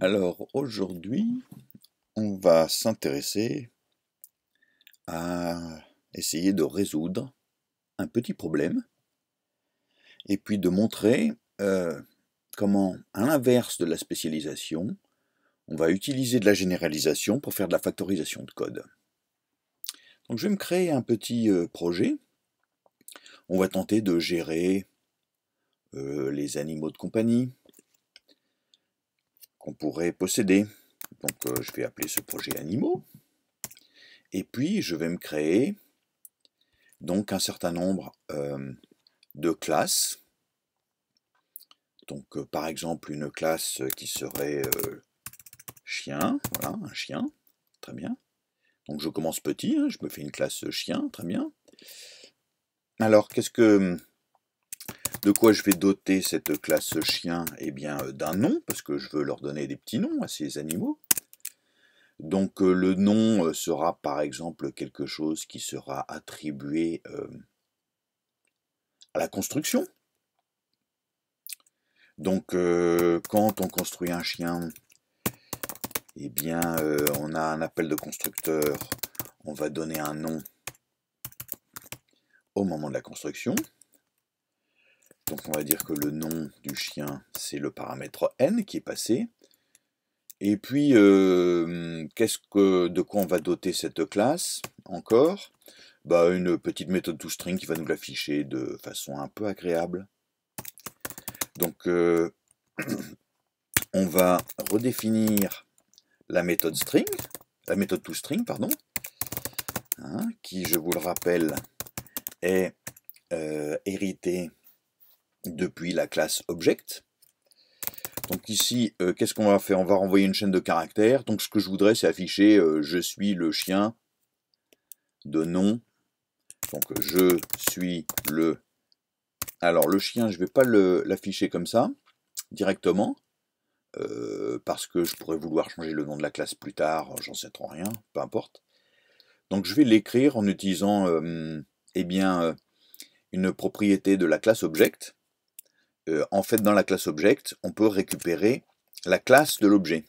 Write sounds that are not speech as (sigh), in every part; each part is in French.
Alors aujourd'hui, on va s'intéresser à essayer de résoudre un petit problème et puis de montrer euh, comment, à l'inverse de la spécialisation, on va utiliser de la généralisation pour faire de la factorisation de code. Donc je vais me créer un petit euh, projet. On va tenter de gérer euh, les animaux de compagnie, qu'on pourrait posséder. Donc euh, je vais appeler ce projet animaux. Et puis je vais me créer donc un certain nombre euh, de classes. Donc euh, par exemple une classe qui serait chien, voilà, un chien, très bien. Donc je commence petit, hein, je me fais une classe chien, très bien. Alors qu'est-ce que de quoi je vais doter cette classe chien Eh bien, euh, d'un nom, parce que je veux leur donner des petits noms à ces animaux. Donc euh, le nom euh, sera par exemple quelque chose qui sera attribué à la construction. Donc quand on construit un chien, eh bien on a un appel de constructeur, on va donner un nom au moment de la construction. Donc on va dire que le nom du chien, c'est le paramètre n qui est passé. Et puis, euh, qu'est-ce que, de quoi on va doter cette classe encore bah, Une petite méthode toString qui va nous l'afficher de façon un peu agréable. Donc, euh, (clears throat) on va redéfinir la méthode string, la méthode toString, pardon, hein, qui, je vous le rappelle, est euh, héritée depuis la classe Object. Donc ici, euh, qu'est-ce qu'on va faire On va renvoyer une chaîne de caractères. Donc ce que je voudrais, c'est afficher euh, je suis le chien de nom. Donc euh, je suis le... Alors le chien, je ne vais pas l'afficher comme ça, directement, parce que je pourrais vouloir changer le nom de la classe plus tard, j'en sais trop rien, peu importe. Donc je vais l'écrire en utilisant eh bien, une propriété de la classe Object, euh, en fait, dans la classe Object, on peut récupérer la classe de l'objet.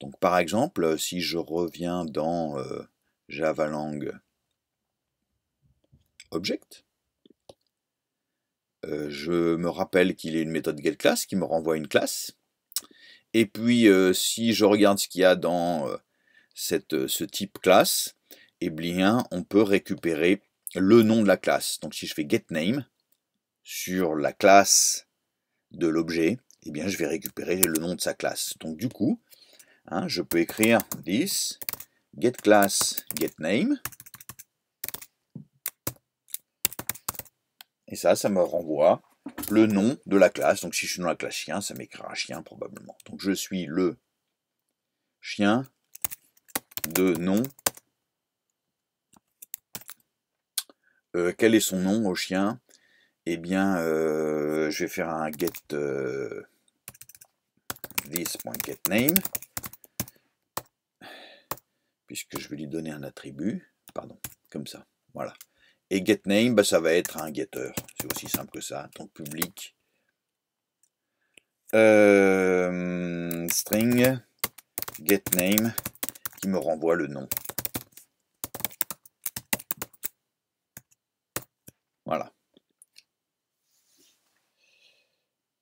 Donc, par exemple, euh, si je reviens dans euh, java.lang.object, Object, je me rappelle qu'il y a une méthode getClass qui me renvoie une classe. Et puis, si je regarde ce qu'il y a dans ce type classe, et eh bien, on peut récupérer le nom de la classe. Donc, si je fais getName, sur la classe de l'objet, eh bien, je vais récupérer le nom de sa classe. Donc, du coup, hein, je peux écrire this getClass Et ça, ça me renvoie le nom de la classe. Donc, si je suis dans la classe chien, ça m'écrira chien probablement. Donc, je suis le chien de nom. Euh, quel est son nom au chien eh bien, euh, je vais faire un get euh, this.getName, puisque je vais lui donner un attribut, pardon, comme ça, voilà. Et getName, bah, ça va être un getter, c'est aussi simple que ça, donc public, euh, string, getName, qui me renvoie le nom.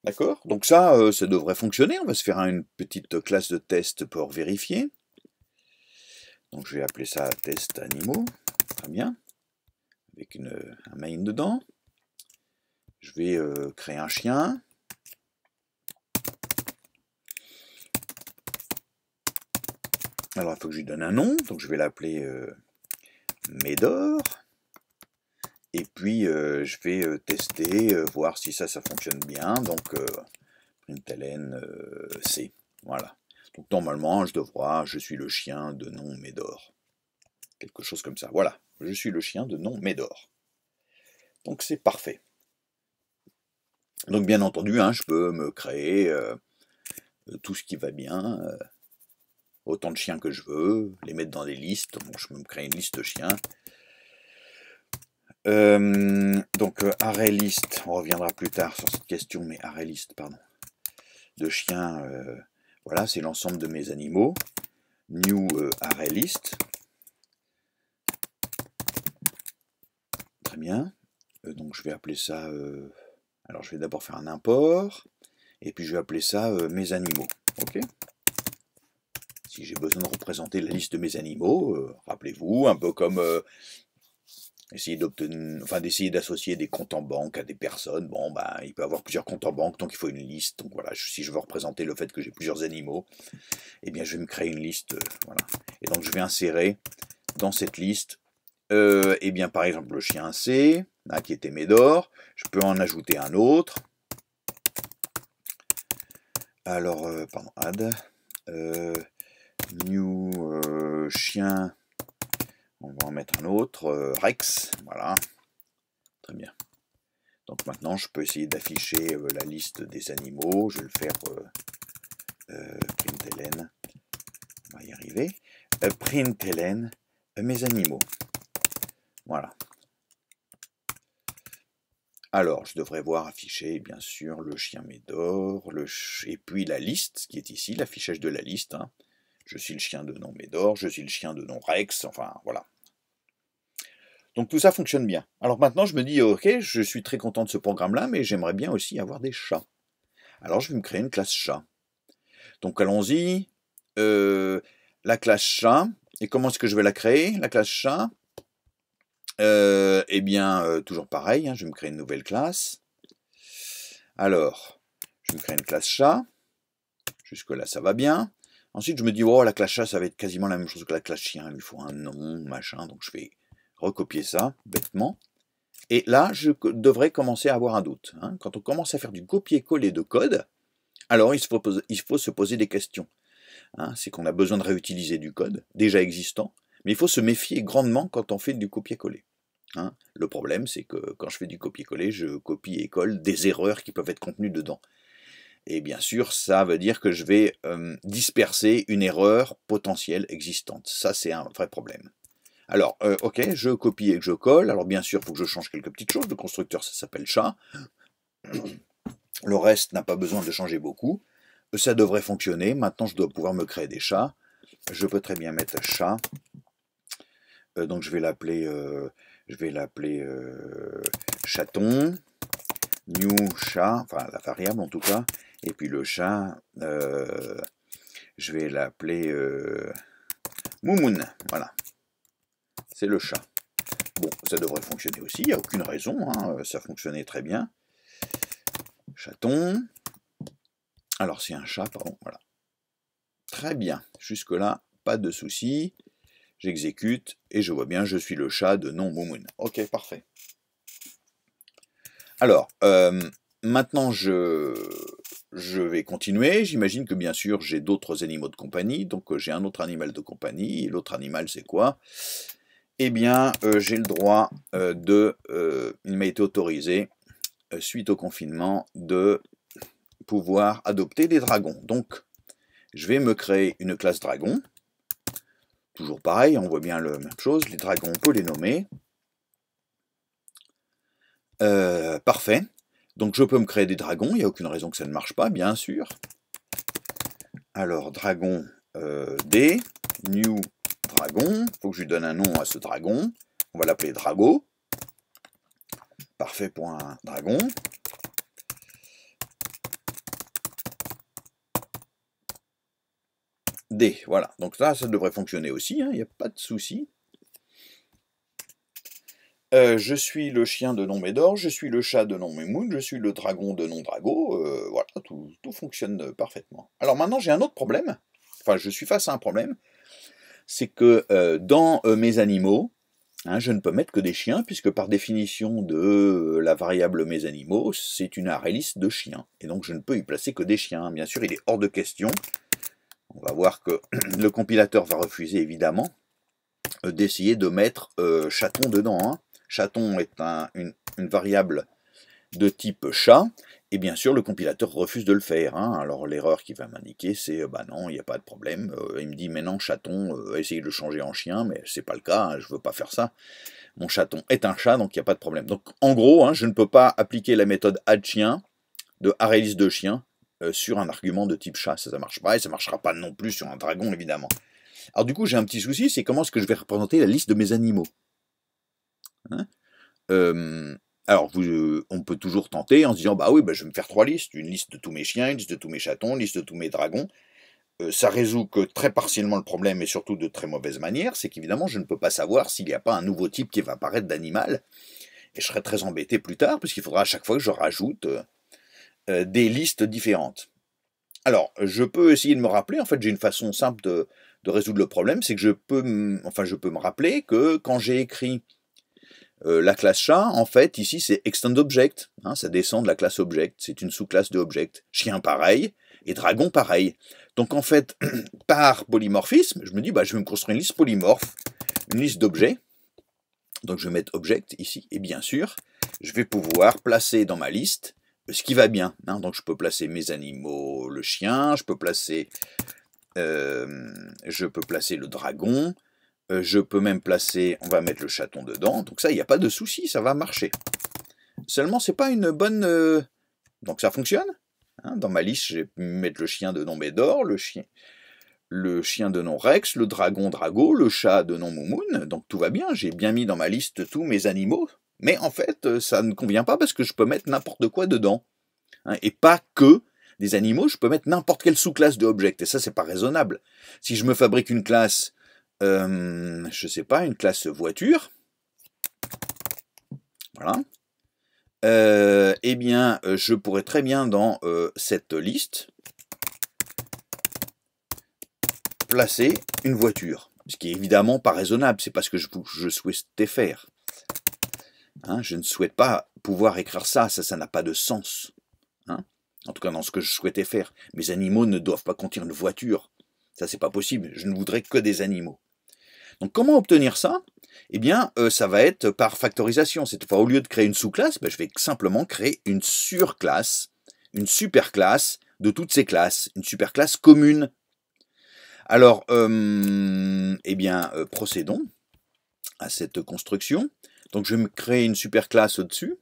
D'accord Donc ça, euh, ça devrait fonctionner. On va se faire une petite classe de test pour vérifier. Donc je vais appeler ça test animaux. Très bien. Avec une, un main dedans. Je vais euh, créer un chien. Alors il faut que je lui donne un nom. Donc je vais l'appeler euh, Médor. Et puis, euh, je vais euh, tester, euh, voir si ça, ça fonctionne bien. Donc, println C. Voilà. Donc, normalement, je devrais, je suis le chien de nom Médor. Quelque chose comme ça. Voilà. Je suis le chien de nom Médor. Donc, c'est parfait. Donc, bien entendu, hein, je peux me créer tout ce qui va bien autant de chiens que je veux, les mettre dans des listes. donc je peux me créer une liste de chiens. Euh, donc, euh, ArrayList, on reviendra plus tard sur cette question, mais ArrayList, pardon, de chiens, euh, voilà, c'est l'ensemble de mes animaux. New ArrayList, Très bien. donc, je vais appeler ça. alors, je vais d'abord faire un import, et puis je vais appeler ça mes animaux. OK si j'ai besoin de représenter la liste de mes animaux, rappelez-vous, un peu comme essayer d'obtenir, enfin d'essayer d'associer des comptes en banque à des personnes. Bon, ben, il peut avoir plusieurs comptes en banque, donc il faut une liste. Donc voilà, si je veux représenter le fait que j'ai plusieurs animaux, eh bien, je vais me créer une liste. Euh, Et donc, je vais insérer dans cette liste, euh, eh bien, par exemple, le chien C, qui était Médor. Je peux en ajouter un autre. Alors, euh, pardon, add, euh, new chien on va en mettre un autre, euh, Rex, voilà. Très bien. Donc maintenant, je peux essayer d'afficher euh, la liste des animaux. Je vais le faire euh, euh print On va y arriver. print mes animaux. Voilà. Alors, je devrais voir afficher, bien sûr, le chien Médor, le et puis la liste, qui est ici, l'affichage de la liste. Hein. Je suis le chien de nom Médor, je suis le chien de nom Rex, enfin voilà. Donc tout ça fonctionne bien. Alors maintenant, je me dis, ok, je suis très content de ce programme-là, mais j'aimerais bien aussi avoir des chats. Alors je vais me créer une classe chat. Donc allons-y. Euh, la classe chat. Et comment est-ce que je vais la créer, la classe chat euh, Eh bien, euh, toujours pareil, hein, je vais me créer une nouvelle classe. Alors, je vais me créer une classe chat. Jusque-là, ça va bien. Ensuite, je me dis, oh, la chat, ça va être quasiment la même chose que la classe chien. Il lui faut un nom, machin. Donc, je vais recopier ça, bêtement. Et là, je devrais commencer à avoir un doute. Hein. Quand on commence à faire du copier-coller de code, alors il, faut, se poser des questions. Hein. C'est qu'on a besoin de réutiliser du code déjà existant, mais il faut se méfier grandement quand on fait du copier-coller. Hein. Le problème, c'est que quand je fais du copier-coller, je copie et colle des erreurs qui peuvent être contenues dedans. Et bien sûr, ça veut dire que je vais disperser une erreur potentielle existante. Ça, c'est un vrai problème. Alors, euh, ok, je copie et que je colle. Alors, bien sûr, il faut que je change quelques petites choses. Le constructeur, ça s'appelle chat. Le reste n'a pas besoin de changer beaucoup. Ça devrait fonctionner. Maintenant, je dois pouvoir me créer des chats. Je peux très bien mettre chat. Euh, donc, je vais l'appeler euh, je vais l'appeler chaton new chat, enfin la variable en tout cas, et puis le chat, euh, je vais l'appeler euh, Moumoun. Voilà. C'est le chat. Bon, ça devrait fonctionner aussi, il n'y a aucune raison, hein, euh, ça fonctionnait très bien. Chaton. Alors c'est un chat, pardon, voilà. Très bien, jusque-là, pas de soucis. J'exécute et je vois bien, je suis le chat de nom Moumoun. Ok, parfait. Alors, maintenant je je vais continuer. J'imagine que bien sûr j'ai d'autres animaux de compagnie, donc euh, j'ai un autre animal de compagnie. L'autre animal c'est quoi Eh bien euh, j'ai le droit euh, de... il m'a été autorisé, suite au confinement, de pouvoir adopter des dragons. Donc je vais me créer une classe dragon. Toujours pareil, on voit bien la même chose. Les dragons, on peut les nommer. parfait. Donc je peux me créer des dragons, il n'y a aucune raison que ça ne marche pas, bien sûr. Alors, dragon euh, D, new dragon, il faut que je lui donne un nom à ce dragon. On va l'appeler Drago. Parfait pour un dragon. D, voilà. Donc ça, ça devrait fonctionner aussi, hein, il n'y a pas de souci. Euh, je suis le chien de nom Médor, je suis le chat de nom Mémoun, je suis le dragon de nom Drago, euh, voilà, tout, fonctionne euh, parfaitement. Alors maintenant, j'ai un autre problème, enfin, je suis face à un problème, c'est que dans mes animaux, hein, je ne peux mettre que des chiens, puisque par définition de la variable mes animaux, c'est une aréliste de chiens, et donc je ne peux y placer que des chiens. Bien sûr, il est hors de question, on va voir que (clears throat) le compilateur va refuser évidemment d'essayer de mettre chaton dedans, hein chaton est une, variable de type chat, et bien sûr le compilateur refuse de le faire. Hein. Alors l'erreur qui va m'indiquer c'est euh, bah non, il n'y a pas de problème. Euh, il me dit mais non chaton, euh, essayez de le changer en chien, mais ce n'est pas le cas, je hein, je veux pas faire ça. Mon chaton est un chat, donc il n'y a pas de problème. Donc en gros, hein, je ne peux pas appliquer la méthode add chien de arrayListDeChien de chien sur un argument de type chat. Ça ne marche pas et ça ne marchera pas non plus sur un dragon évidemment. Alors du coup j'ai un petit souci, c'est comment est-ce que je vais représenter la liste de mes animaux Hein. alors, euh, on peut toujours tenter en se disant, bah oui, bah, je vais me faire trois listes, une liste de tous mes chiens, une liste de tous mes chatons, une liste de tous mes dragons. Euh, ça résout que très partiellement le problème et surtout de très mauvaise manière, c'est qu'évidemment, je ne peux pas savoir s'il n'y a pas un nouveau type qui va apparaître d'animal. Et je serai très embêté plus tard, puisqu'il faudra à chaque fois que je rajoute euh, des listes différentes. Alors, je peux essayer de me rappeler, en fait, j'ai une façon simple de, de résoudre le problème, c'est que je peux, enfin, je peux me rappeler que quand j'ai écrit euh, la classe chat, en fait, ici, c'est extend object. Hein, ça descend de la classe object. C'est une sous-classe de object. Chien, pareil. Et dragon, pareil. Donc, en fait, (clears throat) par polymorphisme, je me dis, bah, je vais me construire une liste polymorphe, une liste d'objets. Donc, je vais mettre object ici. Et bien sûr, je vais pouvoir placer dans ma liste ce qui va bien. Hein. Donc, je peux placer mes animaux, le chien. Je peux placer, euh, je peux placer le dragon. Euh, je peux même placer, on va mettre le chaton dedans, donc ça, il n'y a pas de souci, ça va marcher. Seulement, c'est pas une bonne... Euh, donc ça fonctionne. Hein. dans ma liste, j'ai pu mettre le chien de nom Bédor, le chien, le chien de nom Rex, le dragon Drago, le chat de nom Moumoun, donc tout va bien, j'ai bien mis dans ma liste tous mes animaux, mais en fait, euh, ça ne convient pas parce que je peux mettre n'importe quoi dedans. Hein. et pas que des animaux, je peux mettre n'importe quelle sous-classe de et ça, c'est pas raisonnable. Si je me fabrique une classe euh, je ne sais pas, une classe voiture, voilà, euh, eh bien, euh, je pourrais très bien dans cette liste placer une voiture. Ce qui est évidemment pas raisonnable, c'est pas ce que je, souhaitais faire. Hein, je ne souhaite pas pouvoir écrire ça, ça, ça n'a pas de sens. Hein, en tout cas, dans ce que je souhaitais faire. Mes animaux ne doivent pas contenir une voiture. Ça, c'est pas possible. Je ne voudrais que des animaux. Donc comment obtenir ça eh bien, euh, ça va être par factorisation. Cette fois, au lieu de créer une sous-classe, ben, je vais simplement créer une surclasse, une super-classe de toutes ces classes, une super-classe commune. Alors, euh, eh bien, euh, procédons à cette construction. Donc, je vais me créer une super-classe au-dessus.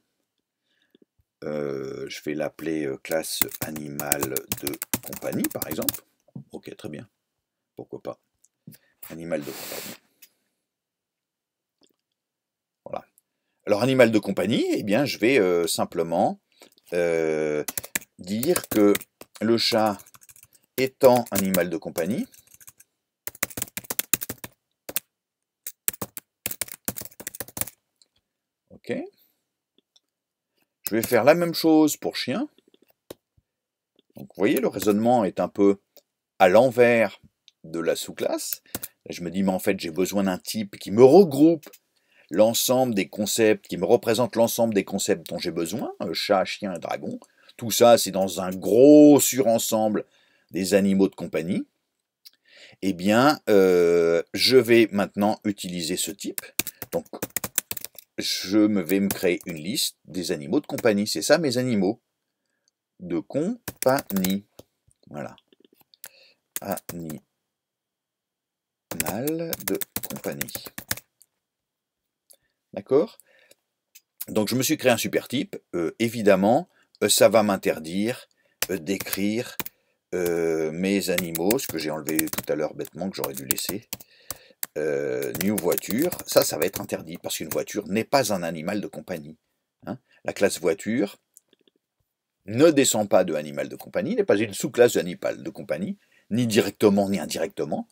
je vais l'appeler classe animal de compagnie, par exemple. Ok, très bien. Pourquoi pas Animal de compagnie. Alors, animal de compagnie, eh bien, je vais euh, simplement euh, dire que le chat étant animal de compagnie, ok, je vais faire la même chose pour chien. Donc, vous voyez, le raisonnement est un peu à l'envers de la sous-classe. Je me dis, mais en fait, j'ai besoin d'un type qui me regroupe l'ensemble des concepts, qui me représente l'ensemble des concepts dont j'ai besoin, euh, chat, chien dragon. Tout ça, c'est dans un gros surensemble des animaux de compagnie. Eh bien, euh, je vais maintenant utiliser ce type. Donc, je me vais me créer une liste des animaux de compagnie. C'est ça, mes animaux de compagnie. Voilà. Animal de compagnie. D'accord Donc je me suis créé un super type. Euh, évidemment, euh, ça va m'interdire euh, d'écrire mes animaux, ce que j'ai enlevé tout à l'heure bêtement, que j'aurais dû laisser. new voiture, ça, ça va être interdit, parce qu'une voiture n'est pas un animal de compagnie. Hein. La classe voiture ne descend pas de animal de compagnie, n'est pas une sous-classe d'animal de compagnie, ni directement ni indirectement.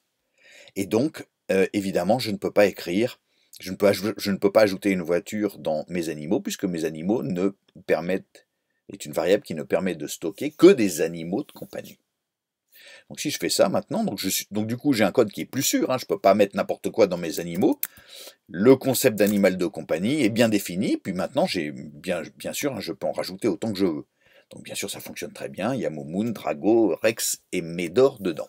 Et donc, évidemment, je ne peux pas écrire je ne, peux pas ajouter une voiture dans mes animaux, puisque mes animaux ne permettent, est une variable qui ne permet de stocker que des animaux de compagnie. Donc si je fais ça maintenant, donc, du coup j'ai un code qui est plus sûr, hein. je ne peux pas mettre n'importe quoi dans mes animaux. Le concept d'animal de compagnie est bien défini, puis maintenant j'ai bien, sûr hein, je peux en rajouter autant que je veux. Donc bien sûr ça fonctionne très bien, il y a Drago, Rex et Médor dedans.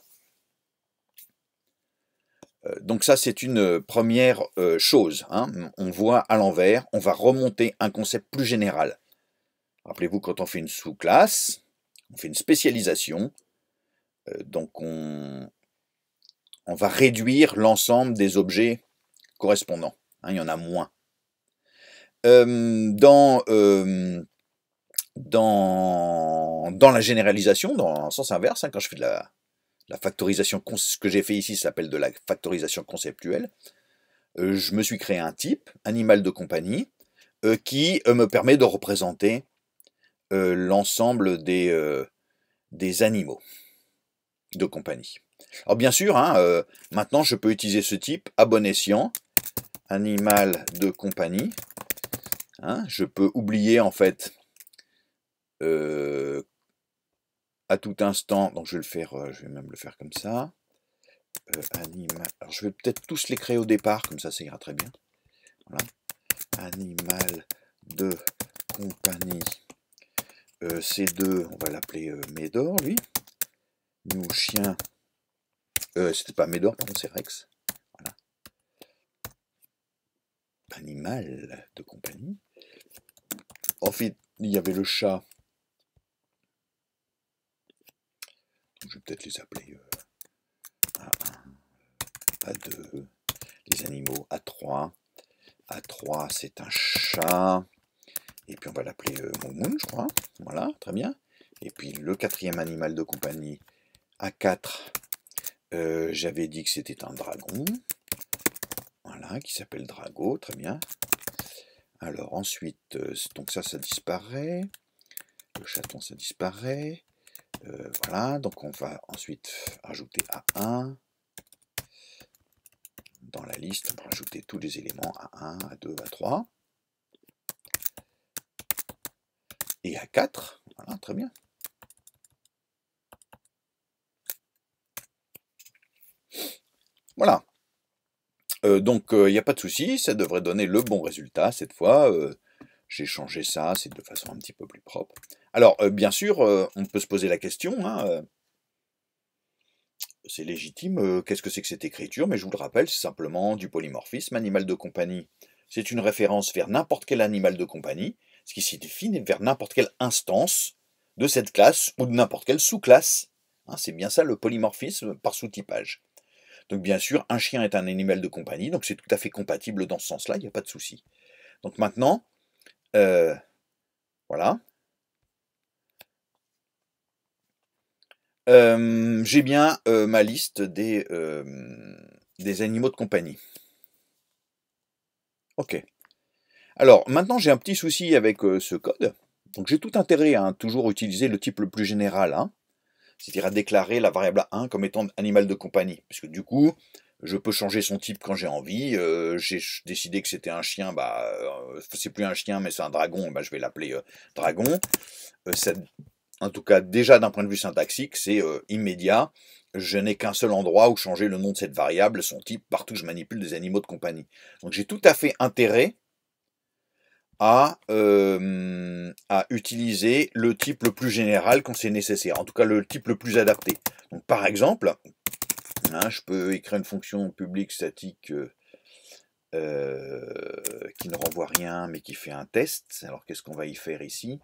Euh, donc ça, c'est une euh, première euh, chose. Hein. On voit à l'envers, on va remonter un concept plus général. Rappelez-vous, quand on fait une sous-classe, on fait une spécialisation, donc on, on va réduire l'ensemble des objets correspondants. Hein, il y en a moins. dans, dans, dans la généralisation, dans le sens inverse, hein, quand je fais de la, la factorisation, ce que j'ai fait ici s'appelle de la factorisation conceptuelle. Euh, je me suis créé un type, animal de compagnie, euh, qui euh, me permet de représenter l'ensemble des, des animaux de compagnie. Alors bien sûr, hein, maintenant je peux utiliser ce type à bon escient, animal de compagnie. Hein, je peux oublier en fait à tout instant, donc je vais le faire, euh, je vais même le faire comme ça. Euh, animal je vais peut-être tous les créer au départ, comme ça ça ira très bien. Animal de compagnie. Euh, c'est deux, on va l'appeler Médor, lui. Nous chien. C'était pas Médor, pardon, c'est Rex. Animal de compagnie. en fait, il y avait le chat je vais peut-être les appeler A1, euh, A2, les animaux A3. A3, c'est un chat. Et puis on va l'appeler euh, je crois. Voilà, très bien. Et puis le quatrième animal de compagnie, A4, euh, j'avais dit que c'était un dragon. Voilà, qui s'appelle Drago, très bien. Alors ensuite, euh, donc ça, ça disparaît. Le chaton, ça disparaît. Euh, voilà, donc on va ensuite ajouter A1. Dans la liste, on va rajouter tous les éléments A1, A2, A3. Et A4. Voilà, très bien. Voilà. Euh, donc, euh, il n'y a pas de souci, ça devrait donner le bon résultat cette fois. J'ai changé ça, c'est de façon un petit peu plus propre. Alors, euh, bien sûr, euh, on peut se poser la question, hein, euh, c'est légitime, qu'est-ce que c'est que cette écriture Mais je vous le rappelle, c'est simplement du polymorphisme, animal de compagnie. C'est une référence vers n'importe quel animal de compagnie, ce qui signifie vers n'importe quelle instance de cette classe ou de n'importe quelle sous-classe. Hein, c'est bien ça le polymorphisme par sous-typage. Donc bien sûr, un chien est un animal de compagnie, donc c'est tout à fait compatible dans ce sens-là, il n'y a pas de souci. Donc maintenant, voilà, Euh, j'ai bien euh, ma liste des, euh, des, animaux de compagnie. Ok. Alors, maintenant, j'ai un petit souci avec ce code. Donc, j'ai tout intérêt à hein, toujours utiliser le type le plus général, hein. c'est-à-dire à déclarer la variable 1 comme étant animal de compagnie. Parce que du coup, je peux changer son type quand j'ai envie. j'ai décidé que c'était un chien, bah, c'est plus un chien, mais c'est un dragon, bah, je vais l'appeler dragon en tout cas déjà d'un point de vue syntaxique, c'est euh, immédiat. Je n'ai qu'un seul endroit où changer le nom de cette variable, son type, partout où je manipule des animaux de compagnie. Donc j'ai tout à fait intérêt à, euh, à utiliser le type le plus général quand c'est nécessaire, en tout cas le type le plus adapté. Donc par exemple, hein, je peux écrire une fonction publique statique euh, qui ne renvoie rien mais qui fait un test. Alors qu'est-ce qu'on va y faire ici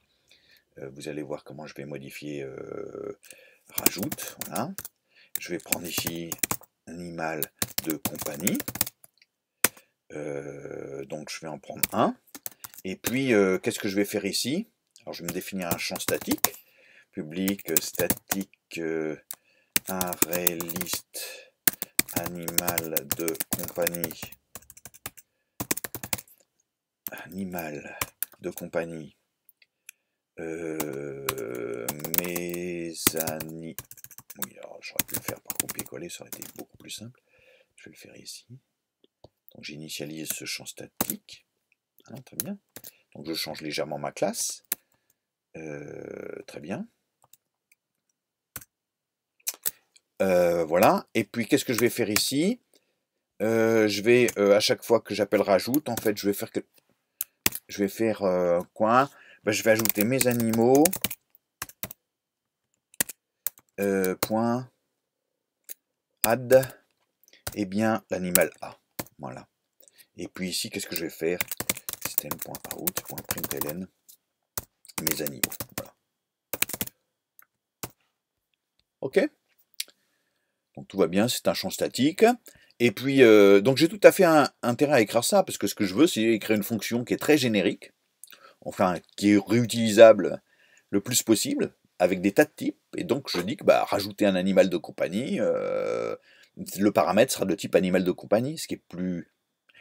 euh, vous allez voir comment je vais modifier euh, rajoute. Voilà. Je vais prendre ici animal de compagnie. Euh, donc je vais en prendre un. Et puis, qu'est-ce que je vais faire ici Alors, je vais me définir un champ statique. Public, statique, arrêt, array animal de compagnie. Animal de compagnie. Euh, mes Oui, alors j'aurais pu le faire par copier-coller, ça aurait été beaucoup plus simple. Je vais le faire ici. Donc j'initialise ce champ statique. très bien. Donc je change légèrement ma classe. Euh, très bien. Euh, voilà. Et puis qu'est-ce que je vais faire ici Je vais, à chaque fois que j'appelle rajoute, en fait, je vais faire que. Je vais faire quoi bah, je vais ajouter mes animaux. Euh, point add et eh bien l'animal A. Voilà. Et puis ici, qu'est-ce que je vais faire System.out.println mes animaux. Ok Donc tout va bien, c'est un champ statique. Et puis, euh, donc j'ai tout à fait un, intérêt à écrire ça, parce que ce que je veux, c'est écrire une fonction qui est très générique, enfin qui est réutilisable le plus possible, avec des tas de types, et donc je dis que bah, rajouter un animal de compagnie, euh, le paramètre sera de type animal de compagnie, ce qui est plus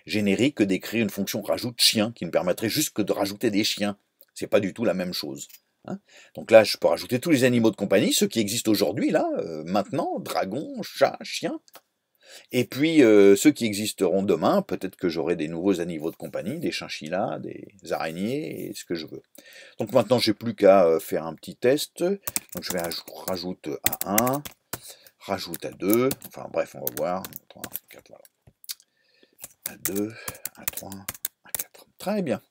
générique que d'écrire une fonction rajoute chien, qui ne permettrait juste que de rajouter des chiens. C'est pas du tout la même chose. Hein. donc là, je peux rajouter tous les animaux de compagnie, ceux qui existent aujourd'hui, là, euh, maintenant, dragon, chat, chien, et puis euh, ceux qui existeront demain, peut-être que j'aurai des nouveaux animaux de compagnie, des chinchillas, des araignées, et ce que je veux. Donc maintenant, j'ai plus qu'à euh, faire un petit test. Donc je vais rajouter à 1, rajoute à 2, enfin bref, on va voir. 3, 4, voilà. À 2, à 3, à 4. Très bien.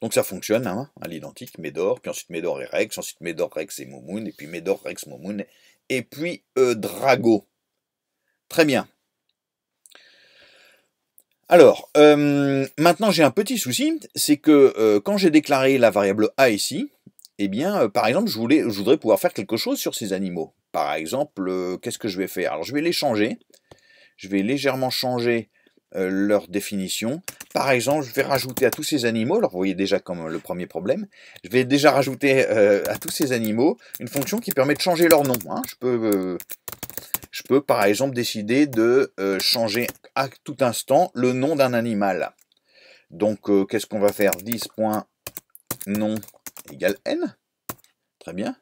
Donc ça fonctionne, hein, à l'identique, Médor, puis ensuite Médor et Rex, ensuite Médor, Rex et Momoun, et puis Médor, Rex, Momoun, et puis euh, Drago. Très bien. Alors, euh, maintenant j'ai un petit souci, c'est que euh, quand j'ai déclaré la variable A ici, eh bien, euh, par exemple, je, voulais, je voudrais pouvoir faire quelque chose sur ces animaux. Par exemple, qu'est-ce que je vais faire Alors, je vais les changer. Je vais légèrement changer euh, leur définition. Par exemple, je vais rajouter à tous ces animaux, alors vous voyez déjà comme le premier problème, je vais déjà rajouter euh, à tous ces animaux une fonction qui permet de changer leur nom. Hein. Je, peux, euh, je peux par exemple décider de changer à tout instant le nom d'un animal. Donc qu'est-ce qu'on va faire 10.nom égale n. Très bien.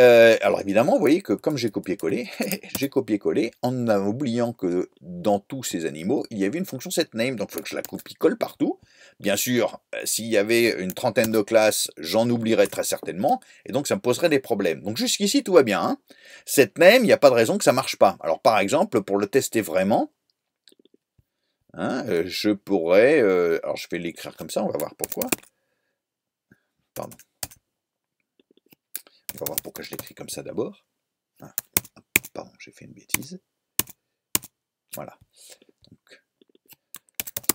Euh, alors évidemment, vous voyez que comme j'ai copié-collé, (laughs) j'ai copié-collé en oubliant que dans tous ces animaux, il y avait une fonction setName, donc il faut que je la copie-colle partout. Bien sûr, euh, s'il y avait une trentaine de classes, j'en oublierais très certainement, et donc ça me poserait des problèmes. Donc jusqu'ici, tout va bien. Hein setName, il n'y a pas de raison que ça ne marche pas. Alors par exemple, pour le tester vraiment, hein, euh, je pourrais... alors je vais l'écrire comme ça, on va voir pourquoi. Pardon va voir pourquoi je l'écris comme ça d'abord. Ah, pardon, j'ai fait une bêtise. Voilà. Donc,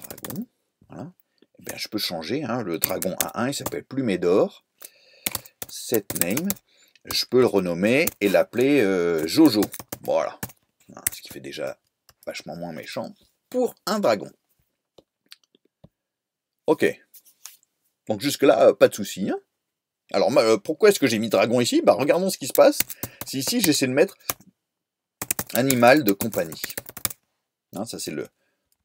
dragon. Voilà. Eh bien, je peux changer. Hein. le dragon A1, il s'appelle d'or. Set name. Je peux le renommer et l'appeler euh, Jojo. Voilà. Ah, ce qui fait déjà vachement moins méchant pour un dragon. Ok. Donc jusque-là, pas de soucis. Hein. Alors euh, pourquoi est-ce que j'ai mis dragon ici Bah regardons ce qui se passe. Si ici j'essaie de mettre animal de compagnie. Hein, ça c'est le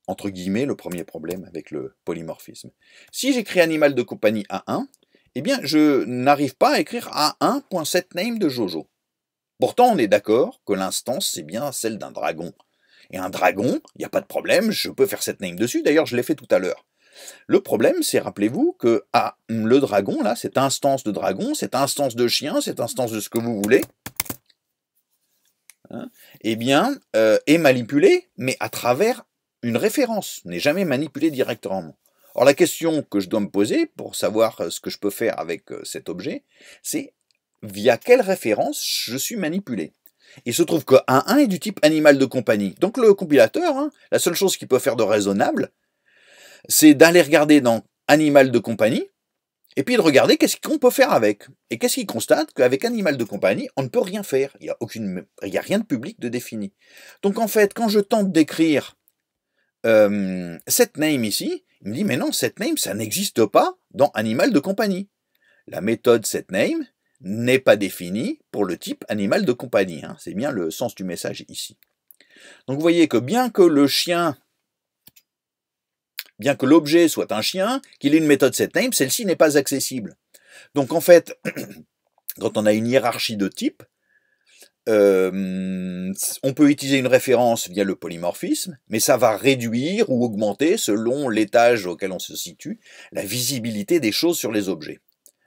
entre guillemets le premier problème avec le polymorphisme. Si j'écris animal de compagnie A1, eh bien je n'arrive pas à écrire A1.setName de Jojo. Pourtant on est d'accord que l'instance c'est bien celle d'un dragon. Et un dragon, il n'y a pas de problème, je peux faire cette name dessus, d'ailleurs je l'ai fait tout à l'heure. Le problème, c'est, rappelez-vous, que ah, le dragon, là, cette instance de dragon, cette instance de chien, cette instance de ce que vous voulez, hein, eh bien, euh, est manipulé, mais à travers une référence, n'est jamais manipulée directement. Or, la question que je dois me poser pour savoir euh, ce que je peux faire avec euh, cet objet, c'est via quelle référence je suis manipulé. Il se trouve que A1 est du type animal de compagnie. Donc le compilateur, hein, la seule chose qu'il peut faire de raisonnable, c'est d'aller regarder dans Animal de compagnie, et puis de regarder qu'est-ce qu'on peut faire avec. Et qu'est-ce qu'il constate Qu'avec Animal de compagnie, on ne peut rien faire. Il n'y a, a rien de public de défini. Donc en fait, quand je tente d'écrire setName euh, » cette name ici, il me dit, mais non, cette name, ça n'existe pas dans Animal de compagnie. La méthode setName » name n'est pas définie pour le type animal de compagnie. Hein. C'est bien le sens du message ici. Donc vous voyez que bien que le chien bien que l'objet soit un chien, qu'il ait une méthode setName, celle-ci n'est pas accessible. Donc en fait, (clears throat) quand on a une hiérarchie de type, euh, on peut utiliser une référence via le polymorphisme, mais ça va réduire ou augmenter, selon l'étage auquel on se situe, la visibilité des choses sur les objets.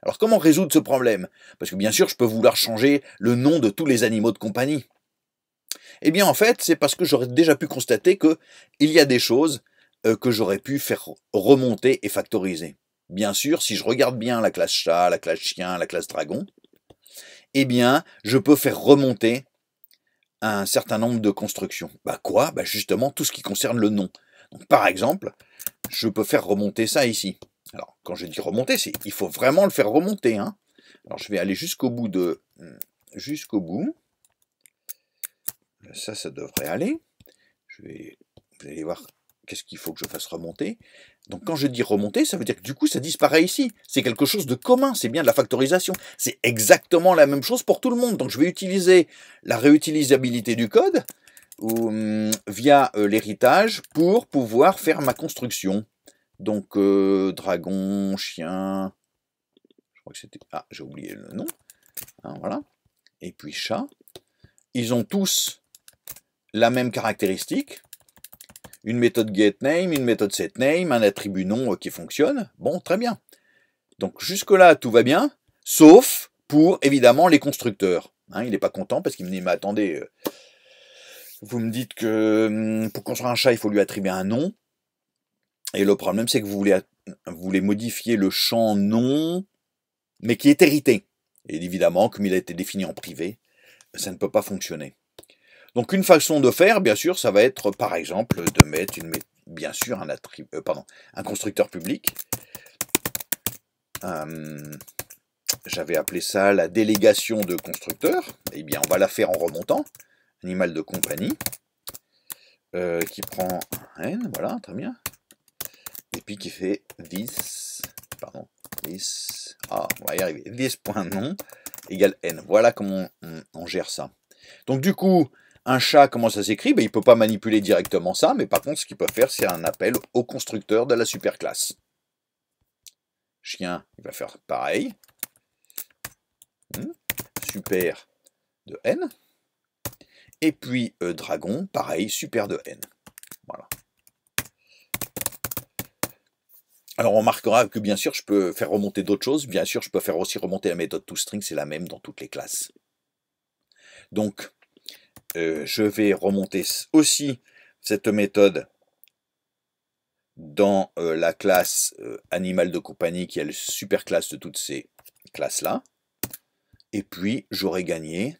Alors comment résoudre ce problème Parce que bien sûr, je peux vouloir changer le nom de tous les animaux de compagnie. Eh bien en fait, c'est parce que j'aurais déjà pu constater qu'il il y a des choses euh, que j'aurais pu faire remonter et factoriser. Bien sûr, si je regarde bien la classe chat, la classe chien, la classe dragon, eh bien, je peux faire remonter un certain nombre de constructions. Bah quoi Bah justement, tout ce qui concerne le nom. par exemple, je peux faire remonter ça ici. Alors, quand je dis remonter, il faut vraiment le faire remonter. Hein. Alors, je vais aller jusqu'au bout de... Jusqu'au bout. Ça, ça devrait aller. Je vais... Vous allez voir qu'est-ce qu'il faut que je fasse remonter Donc quand je dis remonter, ça veut dire que du coup, ça disparaît ici. C'est quelque chose de commun, c'est bien de la factorisation. C'est exactement la même chose pour tout le monde. Donc je vais utiliser la réutilisabilité du code ou, hum, via euh, l'héritage pour pouvoir faire ma construction. Donc euh, dragon, chien, Ah, j'ai oublié le nom. Hein, voilà. Et puis chat. Ils ont tous la même caractéristique une méthode getName, une méthode setName, un attribut nom euh, qui fonctionne. Bon, très bien. Donc jusque-là, tout va bien, sauf pour, évidemment, les constructeurs. Hein, il n'est pas content parce qu'il me dit, mais attendez, euh, vous me dites que hum, pour construire un chat, il faut lui attribuer un nom. Et le problème, c'est que vous voulez, vous voulez modifier le champ nom, mais qui est hérité. Et évidemment, comme il a été défini en privé, ça ne peut pas fonctionner. Donc une façon de faire, bien sûr, ça va être par exemple de mettre une, bien sûr un, euh, constructeur public. Hum, j'avais appelé ça la délégation de constructeur. Eh bien, on va la faire en remontant. Animal de compagnie euh, qui prend n, voilà, très bien. Et puis qui fait this, pardon, this, ah, on va y arriver, this.nom égale n. Voilà comment on gère ça. Donc du coup, un chat, comment ça s'écrit ben, Il ne peut pas manipuler directement ça, mais par contre, ce qu'il peut faire, c'est un appel au constructeur de la super classe. Chien, il va faire pareil. Hmm, super de N. Et puis euh, dragon, pareil, super de N. Voilà. Alors on remarquera que bien sûr je peux faire remonter d'autres choses, bien sûr je peux faire aussi remonter la méthode toString, c'est la même dans toutes les classes. Donc euh, je vais remonter aussi cette méthode dans euh, la classe euh, animal de compagnie qui est la super classe de toutes ces classes là et puis j'aurai gagné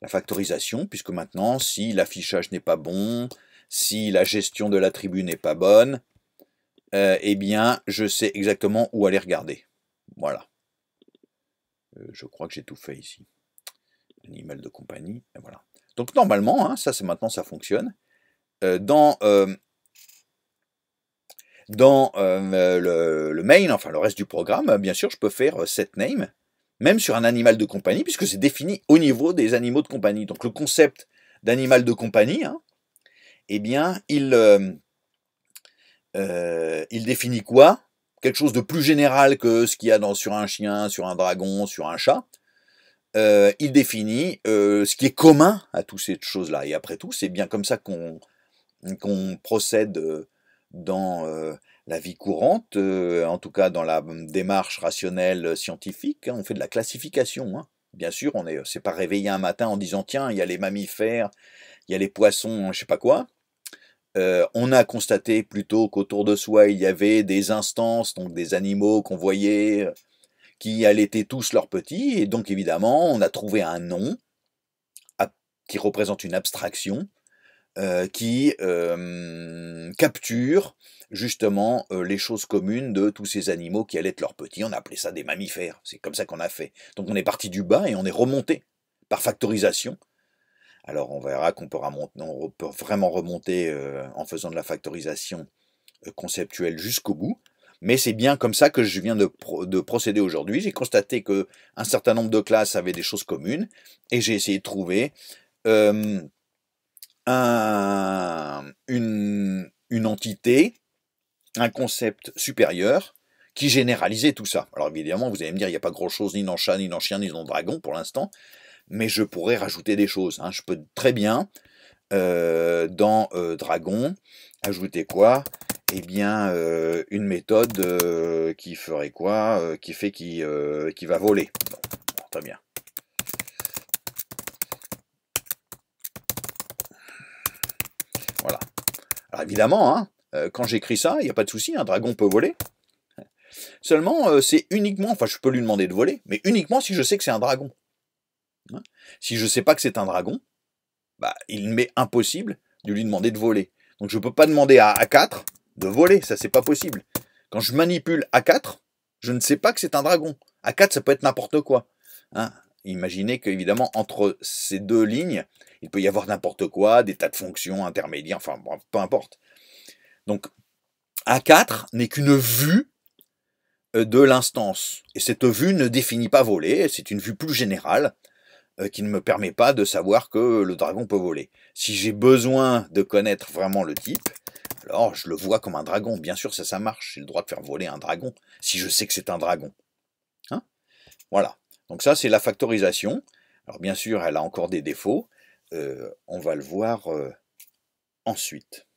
la factorisation puisque maintenant si l'affichage n'est pas bon si la gestion de la tribu n'est pas bonne eh bien je sais exactement où aller regarder voilà je crois que j'ai tout fait ici animal de compagnie, et voilà. Donc normalement, hein, ça c'est maintenant ça fonctionne. Euh, dans euh, dans euh, le, main, enfin le reste du programme, bien sûr, je peux faire set name, même sur un animal de compagnie, puisque c'est défini au niveau des animaux de compagnie. Donc le concept d'animal de compagnie, hein, eh bien, il, il définit quoi Quelque chose de plus général que ce qu'il y a dans, sur un chien, sur un dragon, sur un chat. Euh, il définit euh, ce qui est commun à toutes ces choses-là. Et après tout, c'est bien comme ça qu'on procède euh, dans la vie courante, en tout cas dans la démarche rationnelle scientifique. Hein. on fait de la classification. Hein. Bien sûr, on ne s'est pas réveillé un matin en disant tiens, il y a les mammifères, il y a les poissons, hein, je sais pas quoi. on a constaté plutôt qu'autour de soi, il y avait des instances, donc des animaux qu'on voyait, qui allaitaient tous leurs petits, et donc évidemment, on a trouvé un nom qui représente une abstraction, euh, qui euh, capture justement euh, les choses communes de tous ces animaux qui allaitent leurs petits. On a appelé ça des mammifères, c'est comme ça qu'on a fait. Donc on est parti du bas et on est remonté par factorisation. Alors on verra qu'on peut, vraiment remonter en faisant de la factorisation conceptuelle jusqu'au bout. Mais c'est bien comme ça que je viens de, procéder aujourd'hui. J'ai constaté que un certain nombre de classes avaient des choses communes et j'ai essayé de trouver euh, une, entité, un concept supérieur qui généralisait tout ça. Alors évidemment, vous allez me dire, il n'y a pas grand-chose ni dans chat, ni dans chien, ni dans dragon pour l'instant, mais je pourrais rajouter des choses. Hein. Je peux très bien, euh, dans euh, dragon, ajouter quoi eh bien, euh, une méthode euh, qui ferait quoi euh, Qui fait qui, qui va voler. Bon, très bien. Voilà. Alors évidemment, hein, quand j'écris ça, il n'y a pas de souci, un dragon peut voler. Seulement, c'est uniquement, enfin je peux lui demander de voler, mais uniquement si je sais que c'est un dragon. Hein si je ne sais pas que c'est un dragon, bah, il m'est impossible de lui demander de voler. Donc je ne peux pas demander à A4, de voler, ça c'est pas possible. Quand je manipule A4, je ne sais pas que c'est un dragon. A4, ça peut être n'importe quoi. Hein. Imaginez qu'évidemment, entre ces deux lignes, il peut y avoir n'importe quoi, des tas de fonctions intermédiaires, enfin, peu importe. Donc, A4 n'est qu'une vue euh, de l'instance. Et cette vue ne définit pas voler, c'est une vue plus générale euh, qui ne me permet pas de savoir que le dragon peut voler. Si j'ai besoin de connaître vraiment le type, alors, oh, je le vois comme un dragon. Bien sûr, ça, ça marche. J'ai le droit de faire voler un dragon, si je sais que c'est un dragon. Hein voilà. Donc ça, c'est la factorisation. Alors bien sûr, elle a encore des défauts. Euh, on va le voir euh, ensuite.